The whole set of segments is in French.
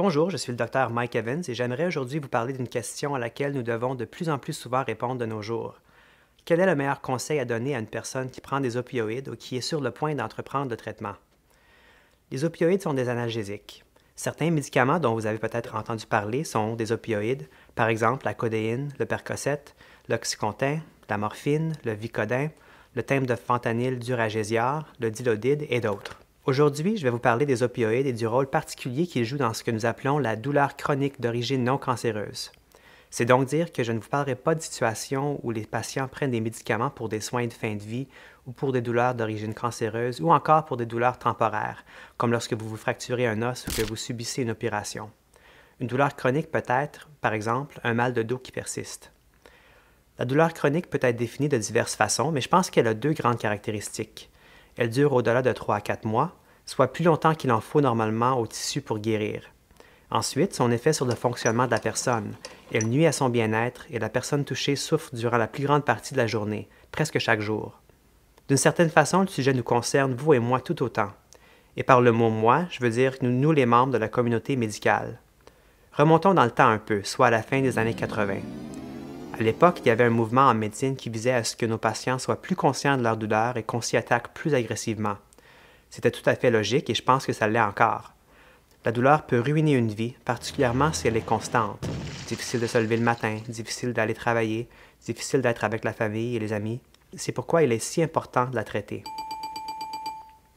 Bonjour, je suis le docteur Mike Evans et j'aimerais aujourd'hui vous parler d'une question à laquelle nous devons de plus en plus souvent répondre de nos jours. Quel est le meilleur conseil à donner à une personne qui prend des opioïdes ou qui est sur le point d'entreprendre le traitement? Les opioïdes sont des analgésiques. Certains médicaments dont vous avez peut-être entendu parler sont des opioïdes, par exemple la codéine, le percocet, l'oxycontin, la morphine, le vicodin, le thème de fentanyl, du le dilodide et d'autres. Aujourd'hui, je vais vous parler des opioïdes et du rôle particulier qu'ils jouent dans ce que nous appelons la douleur chronique d'origine non cancéreuse. C'est donc dire que je ne vous parlerai pas de situations où les patients prennent des médicaments pour des soins de fin de vie ou pour des douleurs d'origine cancéreuse ou encore pour des douleurs temporaires, comme lorsque vous vous fracturez un os ou que vous subissez une opération. Une douleur chronique peut être, par exemple, un mal de dos qui persiste. La douleur chronique peut être définie de diverses façons, mais je pense qu'elle a deux grandes caractéristiques. Elle dure au-delà de 3 à 4 mois, soit plus longtemps qu'il en faut normalement au tissu pour guérir. Ensuite, son effet sur le fonctionnement de la personne. Elle nuit à son bien-être et la personne touchée souffre durant la plus grande partie de la journée, presque chaque jour. D'une certaine façon, le sujet nous concerne, vous et moi, tout autant. Et par le mot moi, je veux dire nous, nous les membres de la communauté médicale. Remontons dans le temps un peu, soit à la fin des années 80. À l'époque, il y avait un mouvement en médecine qui visait à ce que nos patients soient plus conscients de leur douleur et qu'on s'y attaque plus agressivement. C'était tout à fait logique et je pense que ça l'est encore. La douleur peut ruiner une vie, particulièrement si elle est constante. Difficile de se lever le matin, difficile d'aller travailler, difficile d'être avec la famille et les amis. C'est pourquoi il est si important de la traiter.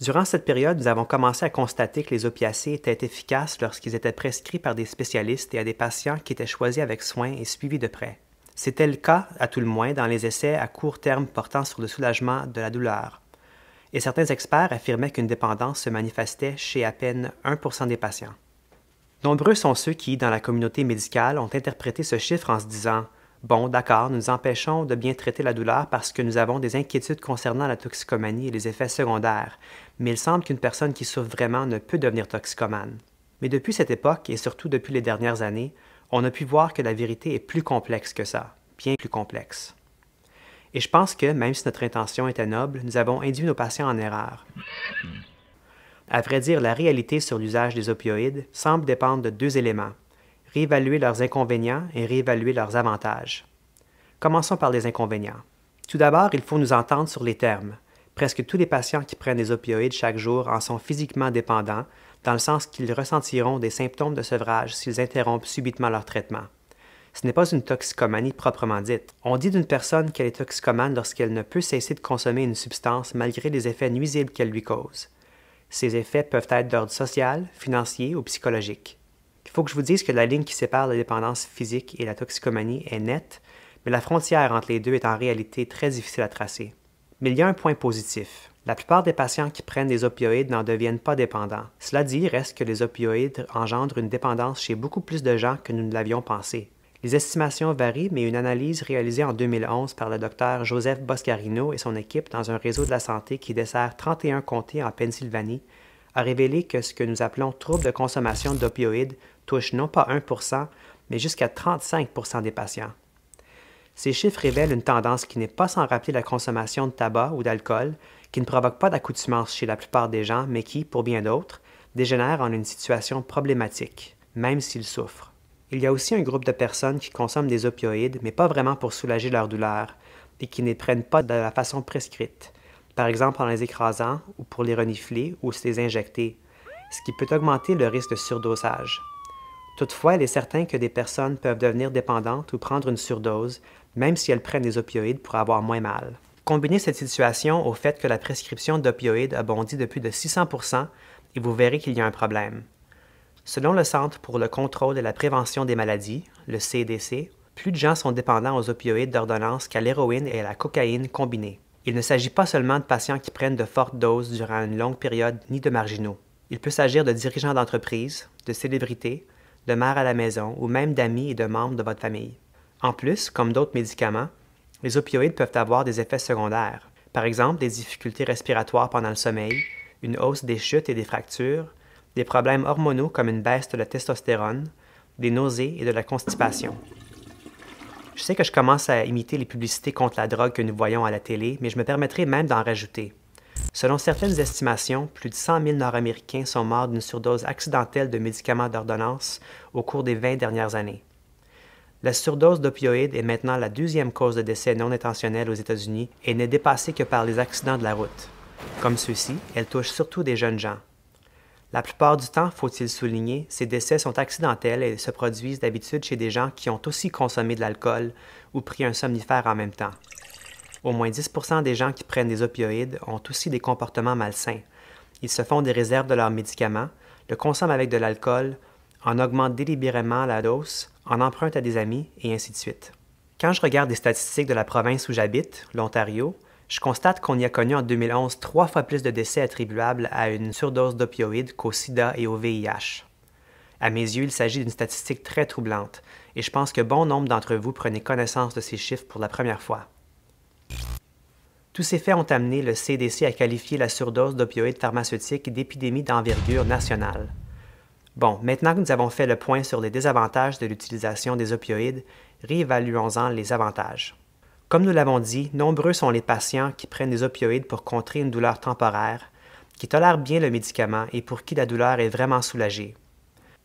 Durant cette période, nous avons commencé à constater que les opiacés étaient efficaces lorsqu'ils étaient prescrits par des spécialistes et à des patients qui étaient choisis avec soin et suivis de près. C'était le cas, à tout le moins, dans les essais à court terme portant sur le soulagement de la douleur. Et certains experts affirmaient qu'une dépendance se manifestait chez à peine 1 des patients. Nombreux sont ceux qui, dans la communauté médicale, ont interprété ce chiffre en se disant Bon, d'accord, nous empêchons de bien traiter la douleur parce que nous avons des inquiétudes concernant la toxicomanie et les effets secondaires, mais il semble qu'une personne qui souffre vraiment ne peut devenir toxicomane. Mais depuis cette époque, et surtout depuis les dernières années, on a pu voir que la vérité est plus complexe que ça, bien plus complexe. Et je pense que, même si notre intention était noble, nous avons induit nos patients en erreur. À vrai dire, la réalité sur l'usage des opioïdes semble dépendre de deux éléments, réévaluer leurs inconvénients et réévaluer leurs avantages. Commençons par les inconvénients. Tout d'abord, il faut nous entendre sur les termes. Presque tous les patients qui prennent des opioïdes chaque jour en sont physiquement dépendants dans le sens qu'ils ressentiront des symptômes de sevrage s'ils interrompent subitement leur traitement. Ce n'est pas une toxicomanie proprement dite. On dit d'une personne qu'elle est toxicomane lorsqu'elle ne peut cesser de consommer une substance malgré les effets nuisibles qu'elle lui cause. Ces effets peuvent être d'ordre social, financier ou psychologique. Il faut que je vous dise que la ligne qui sépare la dépendance physique et la toxicomanie est nette, mais la frontière entre les deux est en réalité très difficile à tracer. Mais il y a un point positif. La plupart des patients qui prennent des opioïdes n'en deviennent pas dépendants. Cela dit, reste que les opioïdes engendrent une dépendance chez beaucoup plus de gens que nous ne l'avions pensé. Les estimations varient, mais une analyse réalisée en 2011 par le docteur Joseph Boscarino et son équipe dans un réseau de la santé qui dessert 31 comtés en Pennsylvanie a révélé que ce que nous appelons trouble de consommation d'opioïdes touche non pas 1 mais jusqu'à 35 des patients. Ces chiffres révèlent une tendance qui n'est pas sans rappeler la consommation de tabac ou d'alcool qui ne provoque pas d'accoutumance chez la plupart des gens, mais qui, pour bien d'autres, dégénère en une situation problématique, même s'ils souffrent. Il y a aussi un groupe de personnes qui consomment des opioïdes, mais pas vraiment pour soulager leur douleur, et qui ne les prennent pas de la façon prescrite, par exemple en les écrasant ou pour les renifler ou se les injecter, ce qui peut augmenter le risque de surdosage. Toutefois, il est certain que des personnes peuvent devenir dépendantes ou prendre une surdose, même si elles prennent des opioïdes pour avoir moins mal. Combinez cette situation au fait que la prescription d'opioïdes a bondi de plus de 600 et vous verrez qu'il y a un problème. Selon le Centre pour le contrôle et la prévention des maladies, le CDC, plus de gens sont dépendants aux opioïdes d'ordonnance qu'à l'héroïne et à la cocaïne combinées. Il ne s'agit pas seulement de patients qui prennent de fortes doses durant une longue période ni de marginaux. Il peut s'agir de dirigeants d'entreprise, de célébrités, de mères à la maison ou même d'amis et de membres de votre famille. En plus, comme d'autres médicaments, les opioïdes peuvent avoir des effets secondaires, par exemple des difficultés respiratoires pendant le sommeil, une hausse des chutes et des fractures, des problèmes hormonaux comme une baisse de la testostérone, des nausées et de la constipation. Je sais que je commence à imiter les publicités contre la drogue que nous voyons à la télé, mais je me permettrai même d'en rajouter. Selon certaines estimations, plus de 100 000 Nord-Américains sont morts d'une surdose accidentelle de médicaments d'ordonnance au cours des 20 dernières années. La surdose d'opioïdes est maintenant la deuxième cause de décès non intentionnel aux États-Unis et n'est dépassée que par les accidents de la route. Comme ceux-ci, elle touche surtout des jeunes gens. La plupart du temps, faut-il souligner, ces décès sont accidentels et se produisent d'habitude chez des gens qui ont aussi consommé de l'alcool ou pris un somnifère en même temps. Au moins 10 des gens qui prennent des opioïdes ont aussi des comportements malsains. Ils se font des réserves de leurs médicaments, le consomment avec de l'alcool, en augmentent délibérément la dose, en emprunte à des amis, et ainsi de suite. Quand je regarde les statistiques de la province où j'habite, l'Ontario, je constate qu'on y a connu en 2011 trois fois plus de décès attribuables à une surdose d'opioïdes qu'au sida et au VIH. À mes yeux, il s'agit d'une statistique très troublante, et je pense que bon nombre d'entre vous prenez connaissance de ces chiffres pour la première fois. Tous ces faits ont amené le CDC à qualifier la surdose d'opioïdes pharmaceutiques d'épidémie d'envergure nationale. Bon, maintenant que nous avons fait le point sur les désavantages de l'utilisation des opioïdes, réévaluons-en les avantages. Comme nous l'avons dit, nombreux sont les patients qui prennent des opioïdes pour contrer une douleur temporaire, qui tolèrent bien le médicament et pour qui la douleur est vraiment soulagée.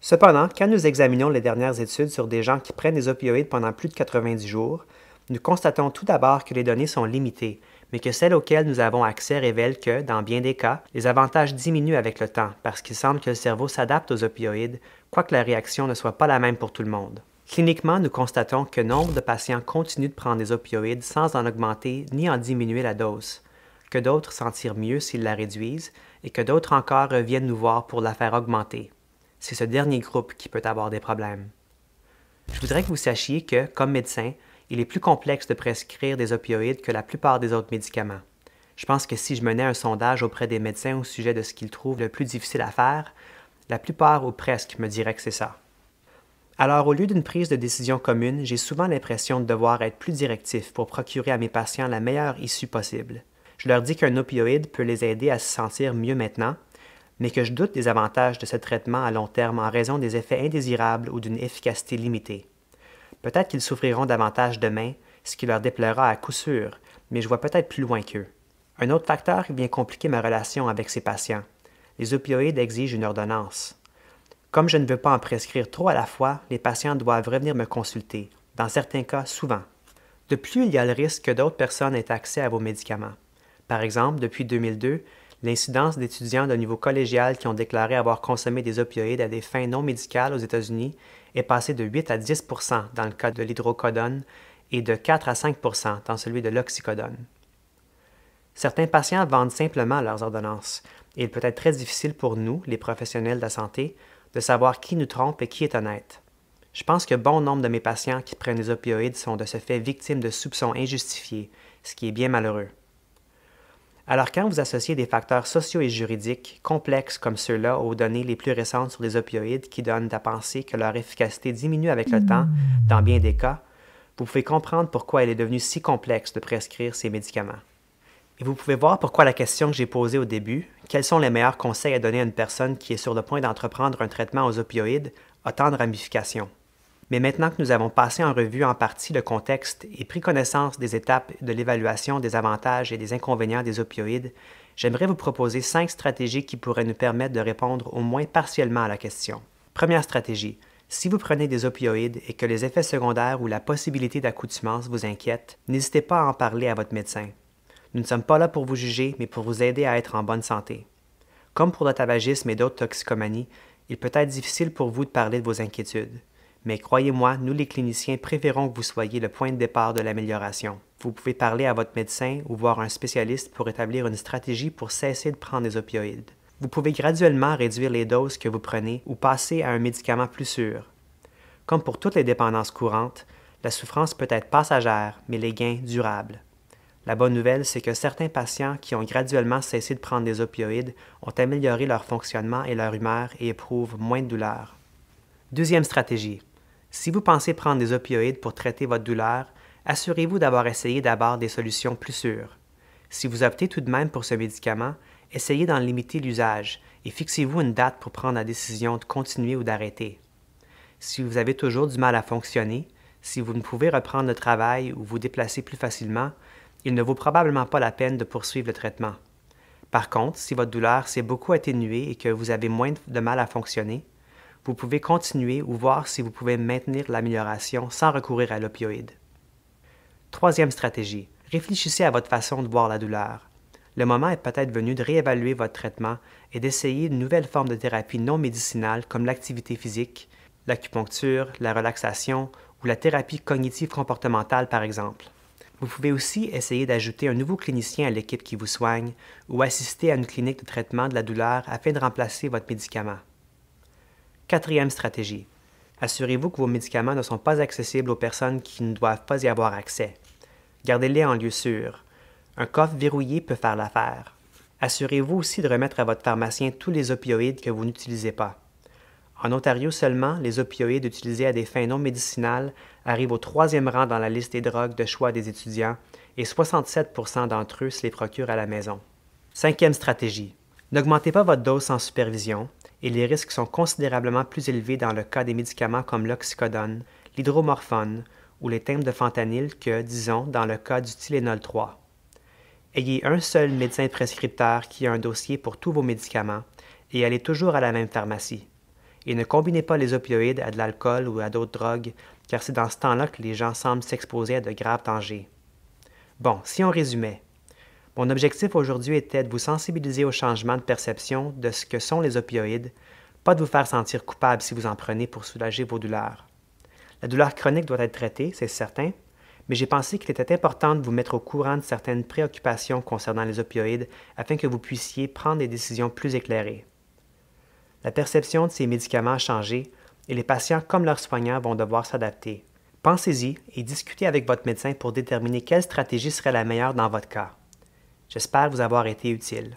Cependant, quand nous examinons les dernières études sur des gens qui prennent des opioïdes pendant plus de 90 jours, nous constatons tout d'abord que les données sont limitées mais que celle auxquelles nous avons accès révèle que, dans bien des cas, les avantages diminuent avec le temps parce qu'il semble que le cerveau s'adapte aux opioïdes, quoique la réaction ne soit pas la même pour tout le monde. Cliniquement, nous constatons que nombre de patients continuent de prendre des opioïdes sans en augmenter ni en diminuer la dose, que d'autres s'en tirent mieux s'ils la réduisent et que d'autres encore reviennent nous voir pour la faire augmenter. C'est ce dernier groupe qui peut avoir des problèmes. Je voudrais que vous sachiez que, comme médecin, il est plus complexe de prescrire des opioïdes que la plupart des autres médicaments. Je pense que si je menais un sondage auprès des médecins au sujet de ce qu'ils trouvent le plus difficile à faire, la plupart ou presque me diraient que c'est ça. Alors, au lieu d'une prise de décision commune, j'ai souvent l'impression de devoir être plus directif pour procurer à mes patients la meilleure issue possible. Je leur dis qu'un opioïde peut les aider à se sentir mieux maintenant, mais que je doute des avantages de ce traitement à long terme en raison des effets indésirables ou d'une efficacité limitée. Peut-être qu'ils souffriront davantage demain, ce qui leur déplaira à coup sûr, mais je vois peut-être plus loin qu'eux. Un autre facteur vient compliquer ma relation avec ces patients. Les opioïdes exigent une ordonnance. Comme je ne veux pas en prescrire trop à la fois, les patients doivent revenir me consulter, dans certains cas souvent. De plus, il y a le risque que d'autres personnes aient accès à vos médicaments. Par exemple, depuis 2002, L'incidence d'étudiants de niveau collégial qui ont déclaré avoir consommé des opioïdes à des fins non médicales aux États-Unis est passée de 8 à 10 dans le cas de l'hydrocodone et de 4 à 5 dans celui de l'oxycodone. Certains patients vendent simplement leurs ordonnances et il peut être très difficile pour nous, les professionnels de la santé, de savoir qui nous trompe et qui est honnête. Je pense que bon nombre de mes patients qui prennent des opioïdes sont de ce fait victimes de soupçons injustifiés, ce qui est bien malheureux. Alors quand vous associez des facteurs sociaux et juridiques complexes comme ceux-là aux données les plus récentes sur les opioïdes qui donnent à penser que leur efficacité diminue avec le mm. temps, dans bien des cas, vous pouvez comprendre pourquoi il est devenu si complexe de prescrire ces médicaments. Et vous pouvez voir pourquoi la question que j'ai posée au début, quels sont les meilleurs conseils à donner à une personne qui est sur le point d'entreprendre un traitement aux opioïdes, a tant de ramifications. Mais maintenant que nous avons passé en revue en partie le contexte et pris connaissance des étapes de l'évaluation des avantages et des inconvénients des opioïdes, j'aimerais vous proposer cinq stratégies qui pourraient nous permettre de répondre au moins partiellement à la question. Première stratégie. Si vous prenez des opioïdes et que les effets secondaires ou la possibilité d'accoutumance vous inquiètent, n'hésitez pas à en parler à votre médecin. Nous ne sommes pas là pour vous juger, mais pour vous aider à être en bonne santé. Comme pour le tabagisme et d'autres toxicomanies, il peut être difficile pour vous de parler de vos inquiétudes. Mais croyez-moi, nous les cliniciens préférons que vous soyez le point de départ de l'amélioration. Vous pouvez parler à votre médecin ou voir un spécialiste pour établir une stratégie pour cesser de prendre des opioïdes. Vous pouvez graduellement réduire les doses que vous prenez ou passer à un médicament plus sûr. Comme pour toutes les dépendances courantes, la souffrance peut être passagère, mais les gains durables. La bonne nouvelle, c'est que certains patients qui ont graduellement cessé de prendre des opioïdes ont amélioré leur fonctionnement et leur humeur et éprouvent moins de douleurs. Deuxième stratégie, si vous pensez prendre des opioïdes pour traiter votre douleur, assurez-vous d'avoir essayé d'abord des solutions plus sûres. Si vous optez tout de même pour ce médicament, essayez d'en limiter l'usage et fixez-vous une date pour prendre la décision de continuer ou d'arrêter. Si vous avez toujours du mal à fonctionner, si vous ne pouvez reprendre le travail ou vous déplacer plus facilement, il ne vaut probablement pas la peine de poursuivre le traitement. Par contre, si votre douleur s'est beaucoup atténuée et que vous avez moins de mal à fonctionner, vous pouvez continuer ou voir si vous pouvez maintenir l'amélioration sans recourir à l'opioïde. Troisième stratégie, réfléchissez à votre façon de voir la douleur. Le moment est peut-être venu de réévaluer votre traitement et d'essayer de nouvelles formes de thérapie non médicinale comme l'activité physique, l'acupuncture, la relaxation ou la thérapie cognitive comportementale par exemple. Vous pouvez aussi essayer d'ajouter un nouveau clinicien à l'équipe qui vous soigne ou assister à une clinique de traitement de la douleur afin de remplacer votre médicament. Quatrième stratégie, assurez-vous que vos médicaments ne sont pas accessibles aux personnes qui ne doivent pas y avoir accès. Gardez-les en lieu sûr. Un coffre verrouillé peut faire l'affaire. Assurez-vous aussi de remettre à votre pharmacien tous les opioïdes que vous n'utilisez pas. En Ontario seulement, les opioïdes utilisés à des fins non médicinales arrivent au troisième rang dans la liste des drogues de choix des étudiants et 67 d'entre eux se les procurent à la maison. Cinquième stratégie. N'augmentez pas votre dose sans supervision, et les risques sont considérablement plus élevés dans le cas des médicaments comme l'oxycodone, l'hydromorphone ou les thèmes de fentanyl que, disons, dans le cas du Tylenol 3. Ayez un seul médecin prescripteur qui a un dossier pour tous vos médicaments et allez toujours à la même pharmacie. Et ne combinez pas les opioïdes à de l'alcool ou à d'autres drogues, car c'est dans ce temps-là que les gens semblent s'exposer à de graves dangers. Bon, si on résumait, mon objectif aujourd'hui était de vous sensibiliser au changement de perception de ce que sont les opioïdes, pas de vous faire sentir coupable si vous en prenez pour soulager vos douleurs. La douleur chronique doit être traitée, c'est certain, mais j'ai pensé qu'il était important de vous mettre au courant de certaines préoccupations concernant les opioïdes afin que vous puissiez prendre des décisions plus éclairées. La perception de ces médicaments a changé et les patients comme leurs soignants vont devoir s'adapter. Pensez-y et discutez avec votre médecin pour déterminer quelle stratégie serait la meilleure dans votre cas. J'espère vous avoir été utile.